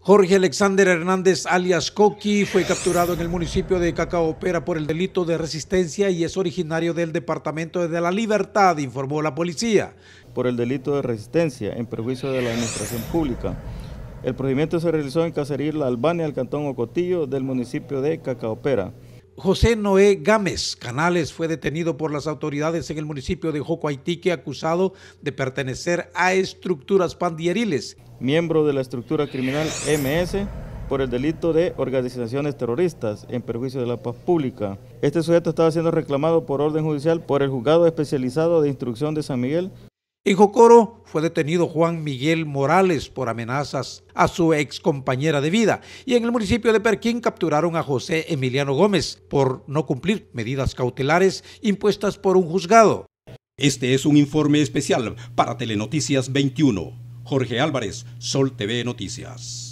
Jorge Alexander Hernández, alias Coqui, fue capturado en el municipio de Cacaopera por el delito de resistencia y es originario del Departamento de la Libertad, informó la policía. Por el delito de resistencia en perjuicio de la administración pública. El procedimiento se realizó en Caserío La Albania, el cantón Ocotillo, del municipio de Cacaopera. José Noé Gámez Canales fue detenido por las autoridades en el municipio de Jocoaitique acusado de pertenecer a estructuras pandieriles miembro de la estructura criminal MS, por el delito de organizaciones terroristas en perjuicio de la paz pública. Este sujeto estaba siendo reclamado por orden judicial por el juzgado especializado de instrucción de San Miguel. En Jocoro fue detenido Juan Miguel Morales por amenazas a su ex compañera de vida y en el municipio de Perquín capturaron a José Emiliano Gómez por no cumplir medidas cautelares impuestas por un juzgado. Este es un informe especial para Telenoticias 21. Jorge Álvarez, Sol TV Noticias.